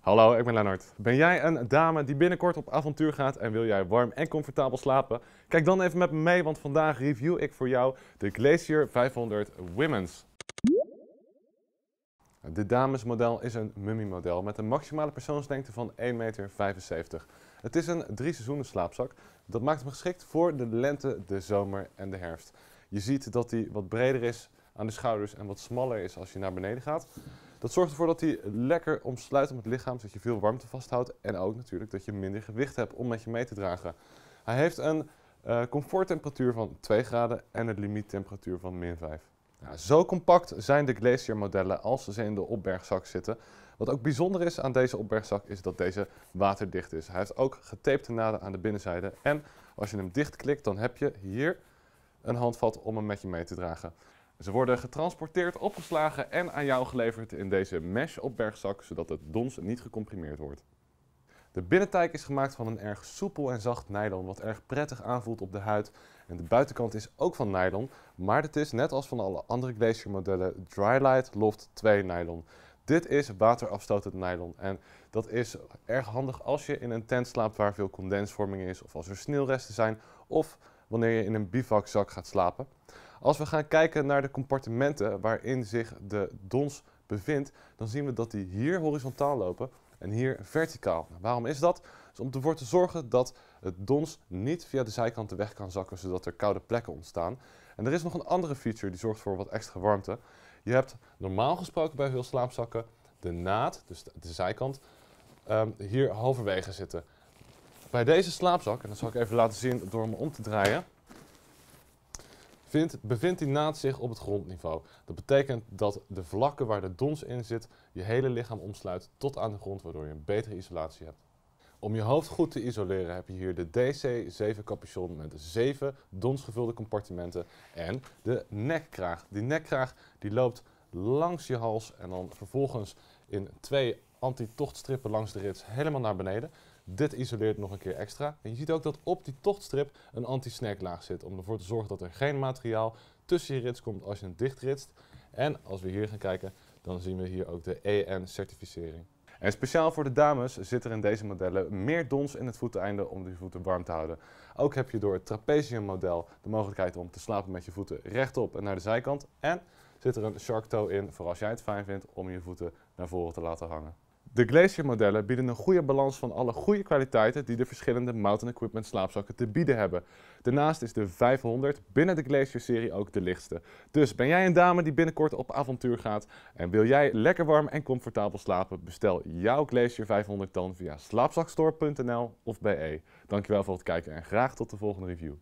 Hallo, ik ben Leonard. Ben jij een dame die binnenkort op avontuur gaat en wil jij warm en comfortabel slapen? Kijk dan even met me mee, want vandaag review ik voor jou de Glacier 500 Women's. Dit damesmodel is een mummy-model met een maximale persoonslengte van 1,75 meter. Het is een drie seizoenen slaapzak. Dat maakt hem geschikt voor de lente, de zomer en de herfst. Je ziet dat hij wat breder is aan de schouders en wat smaller is als je naar beneden gaat. Dat zorgt ervoor dat hij lekker omsluit om het lichaam, zodat je veel warmte vasthoudt. En ook natuurlijk dat je minder gewicht hebt om met je mee te dragen. Hij heeft een uh, comforttemperatuur van 2 graden en een limiettemperatuur van min 5. Nou, zo compact zijn de Glacier modellen als ze in de opbergzak zitten. Wat ook bijzonder is aan deze opbergzak is dat deze waterdicht is. Hij heeft ook getapte naden aan de binnenzijde. En als je hem dichtklikt dan heb je hier een handvat om hem met je mee te dragen. Ze worden getransporteerd, opgeslagen en aan jou geleverd in deze mesh opbergzak, zodat het dons niet gecomprimeerd wordt. De binnentijk is gemaakt van een erg soepel en zacht nylon, wat erg prettig aanvoelt op de huid. En de buitenkant is ook van nylon, maar het is net als van alle andere Glacier modellen Drylight Loft 2 nylon. Dit is waterafstotend nylon en dat is erg handig als je in een tent slaapt waar veel condensvorming is of als er sneeuwresten zijn of wanneer je in een bivakzak gaat slapen. Als we gaan kijken naar de compartimenten waarin zich de dons bevindt, dan zien we dat die hier horizontaal lopen en hier verticaal. Nou, waarom is dat? om ervoor te zorgen dat het dons niet via de zijkanten weg kan zakken, zodat er koude plekken ontstaan. En er is nog een andere feature die zorgt voor wat extra warmte. Je hebt normaal gesproken bij veel slaapzakken de naad, dus de, zijkant, ehm, hier halverwege zitten. Bij deze slaapzak, en dat zal ik even laten zien door hem om te draaien, vindt, bevindt die naad zich op het grondniveau. Dat betekent dat de vlakken waar de dons in zit je hele lichaam omsluit tot aan de grond, waardoor je een betere isolatie hebt. Om je hoofd goed te isoleren heb je hier de DC-7 capuchon met 7 donsgevulde compartimenten en de nekkraag. Die nekkraag die loopt langs je hals en dan vervolgens in twee antitochtstrippen langs de rits helemaal naar beneden. Dit isoleert nog een keer extra. En je ziet ook dat op die tochtstrip een anti-snacklaag zit. Om ervoor te zorgen dat er geen materiaal tussen je rits komt als je hem dichtritst. En als we hier gaan kijken, dan zien we hier ook de EN-certificering. En speciaal voor de dames zit er in deze modellen meer dons in het voeteinde om je voeten warm te houden. Ook heb je door het model de mogelijkheid om te slapen met je voeten rechtop en naar de zijkant. En zit er een shark toe in voor als jij het fijn vindt om je voeten naar voren te laten hangen. De Glacier-modellen bieden een goede balans van alle goede kwaliteiten die de verschillende Mountain Equipment slaapzakken te bieden hebben. Daarnaast is de 500 binnen de Glacier-serie ook de lichtste. Dus ben jij een dame die binnenkort op avontuur gaat en wil jij lekker warm en comfortabel slapen, bestel jouw Glacier 500 dan via slaapzakstore.nl of BE. Dankjewel voor het kijken en graag tot de volgende review.